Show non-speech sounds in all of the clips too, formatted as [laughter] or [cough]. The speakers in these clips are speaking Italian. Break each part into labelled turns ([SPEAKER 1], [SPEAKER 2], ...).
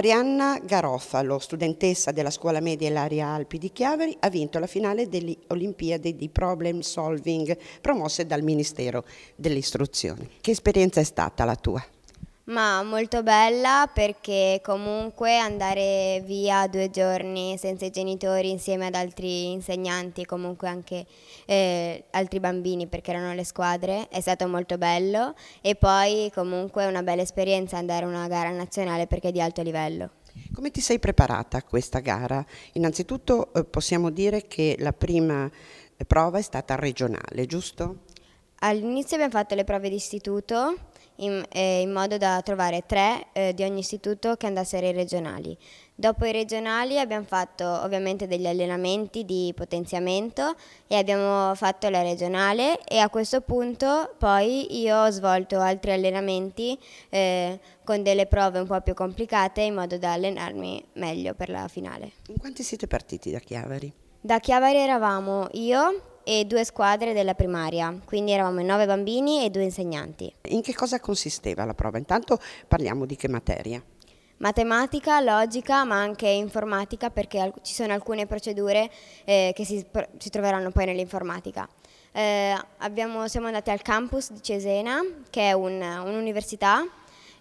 [SPEAKER 1] Arianna Garofalo, studentessa della scuola media e Alpi di Chiaveri, ha vinto la finale delle Olimpiadi di Problem Solving promosse dal Ministero dell'Istruzione. Che esperienza è stata la tua?
[SPEAKER 2] Ma molto bella perché comunque andare via due giorni senza i genitori insieme ad altri insegnanti e comunque anche eh, altri bambini perché erano le squadre è stato molto bello e poi comunque una bella esperienza andare a una gara nazionale perché è di alto livello.
[SPEAKER 1] Come ti sei preparata a questa gara? Innanzitutto eh, possiamo dire che la prima eh, prova è stata regionale, giusto?
[SPEAKER 2] All'inizio abbiamo fatto le prove di istituto in, eh, in modo da trovare tre eh, di ogni istituto che andassero ai regionali. Dopo i regionali abbiamo fatto ovviamente degli allenamenti di potenziamento e abbiamo fatto la regionale e a questo punto poi io ho svolto altri allenamenti eh, con delle prove un po' più complicate in modo da allenarmi meglio per la finale. In
[SPEAKER 1] quanti siete partiti da Chiavari?
[SPEAKER 2] Da Chiavari eravamo io, e due squadre della primaria, quindi eravamo nove bambini e due insegnanti. In che cosa consisteva la prova? Intanto parliamo di che materia? matematica, logica, ma anche informatica perché ci sono alcune procedure eh, che si, si, troveranno poi nell'informatica. Eh, abbiamo, siamo andati al campus di Cesena, che è un'università un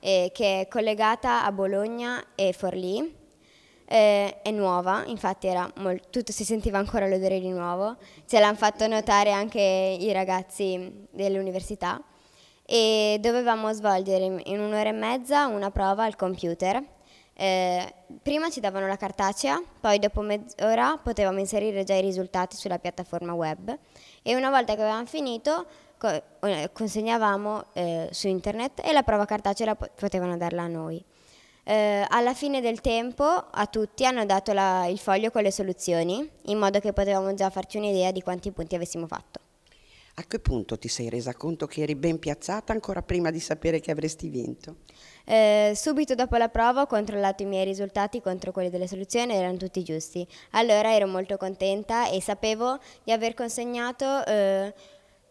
[SPEAKER 2] eh, che è collegata a Bologna e Forlì eh, è nuova, infatti era tutto, si sentiva ancora l'odore di nuovo, ce l'hanno fatto notare anche i ragazzi dell'università e dovevamo svolgere in un'ora e mezza una prova al computer. Eh, prima ci davano la cartacea, poi dopo mezz'ora potevamo inserire già i risultati sulla piattaforma web e una volta che avevamo finito eh, consegnavamo eh, su internet e la prova cartacea la potevano darla a noi. Eh, alla fine del tempo a tutti hanno dato la, il foglio con le soluzioni, in modo che potevamo già farci un'idea di quanti punti avessimo fatto.
[SPEAKER 1] A che punto ti sei resa conto che eri ben piazzata ancora prima di sapere che avresti vinto?
[SPEAKER 2] Eh, subito dopo la prova ho controllato i miei risultati contro quelli delle soluzioni e erano tutti giusti. Allora ero molto contenta e sapevo di aver consegnato eh,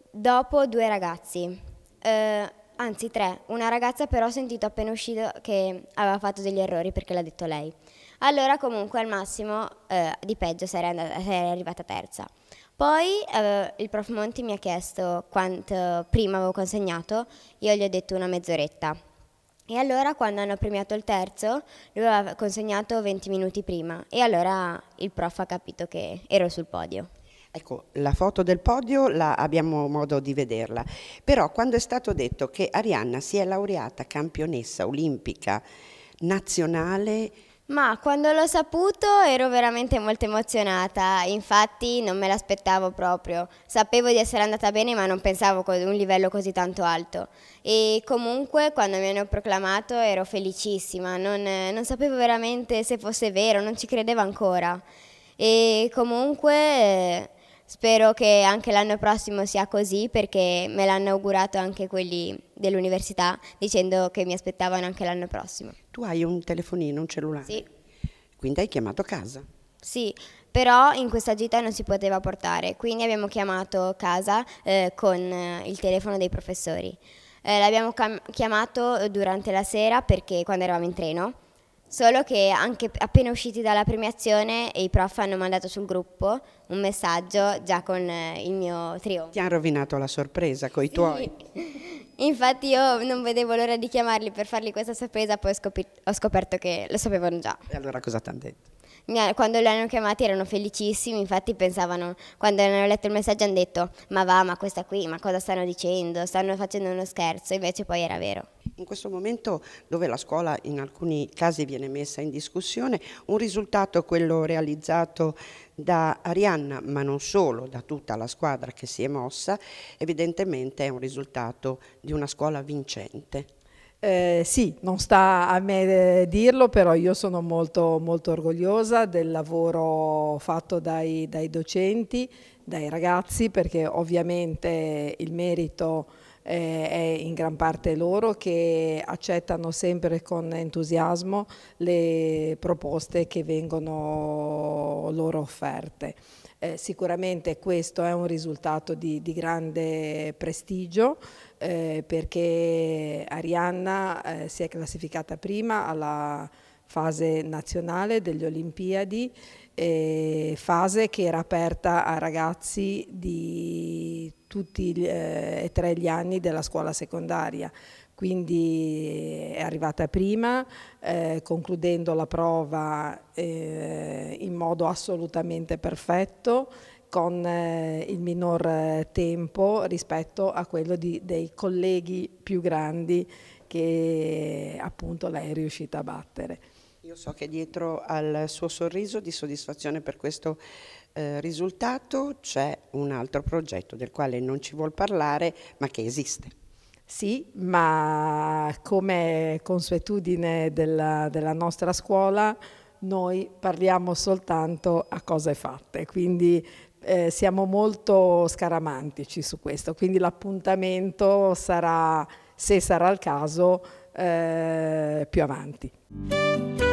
[SPEAKER 2] dopo due ragazzi. Eh, anzi tre. Una ragazza però ho sentito appena uscito che aveva fatto degli errori perché l'ha detto lei. Allora comunque al massimo eh, di peggio sarei, andata, sarei, arrivata terza. Poi eh, il prof Monti mi ha chiesto quanto prima avevo consegnato, io gli ho detto una mezz'oretta. E allora quando hanno premiato il terzo, lui aveva consegnato 20 minuti prima e allora il prof ha capito che ero sul podio.
[SPEAKER 1] Ecco, la foto del podio la abbiamo modo di vederla, però quando è stato detto che Arianna si è laureata campionessa olimpica nazionale,
[SPEAKER 2] ma quando l'ho saputo ero veramente molto emozionata, infatti non me l'aspettavo proprio. Sapevo di essere andata bene ma non pensavo con un livello così tanto alto. E comunque quando mi hanno proclamato ero felicissima, non, non sapevo veramente se fosse vero, non ci credevo ancora. E comunque Spero che anche l'anno prossimo sia così perché me l'hanno augurato anche quelli dell'università dicendo che mi aspettavano anche l'anno prossimo.
[SPEAKER 1] Tu hai un telefonino, un cellulare? Sì. Quindi hai chiamato casa?
[SPEAKER 2] Sì, però in questa gita non si poteva portare, quindi abbiamo chiamato casa eh, con eh, il telefono dei professori. Eh, l'abbiamo chiamato durante la sera perché quando eravamo in treno Solo che anche appena usciti dalla premiazione i prof hanno mandato sul gruppo un messaggio già con eh, il mio trionfo. Ti hanno
[SPEAKER 1] rovinato la sorpresa con i sì. tuoi.
[SPEAKER 2] [laughs] Infatti io non vedevo l'ora di chiamarli per fargli questa sorpresa, poi ho scoperto che lo sapevano già.
[SPEAKER 1] E allora cosa ti hanno detto?
[SPEAKER 2] Quando li hanno chiamati erano felicissimi, infatti pensavano, quando hanno letto il messaggio hanno detto ma va, ma questa qui, ma cosa stanno dicendo? Stanno facendo uno scherzo, invece poi era vero in questo momento
[SPEAKER 1] dove la scuola in alcuni casi viene messa in discussione, un risultato quello realizzato da Arianna, ma non solo, da tutta la squadra che si è mossa, evidentemente è un risultato di una scuola vincente.
[SPEAKER 3] Eh, sì, non sta a me eh, dirlo, però io sono molto, molto orgogliosa del lavoro fatto dai, dai docenti, dai ragazzi, perché ovviamente il merito eh, è in gran parte loro che accettano sempre con entusiasmo le proposte che vengono loro offerte. Eh, sicuramente questo è un risultato di, di grande prestigio eh, perché Arianna eh, si è classificata prima alla fase nazionale delle Olimpiadi, eh, fase che era aperta a ragazzi di tutti eh, e eh, tre gli anni della scuola secondaria. Quindi eh, è arrivata prima, eh, concludendo la prova eh, in modo assolutamente perfetto con eh, il minor tempo rispetto a quello di, dei colleghi più grandi che appunto lei è riuscita a battere.
[SPEAKER 1] Io so che dietro al suo sorriso di soddisfazione per questo eh, risultato c'è un altro progetto del quale non
[SPEAKER 3] ci vuol parlare
[SPEAKER 1] ma che esiste.
[SPEAKER 3] Sì, ma come consuetudine della, della nostra scuola noi parliamo soltanto a cose fatte, quindi eh, siamo molto scaramantici su questo, quindi l'appuntamento sarà, se sarà il caso, eh, più avanti.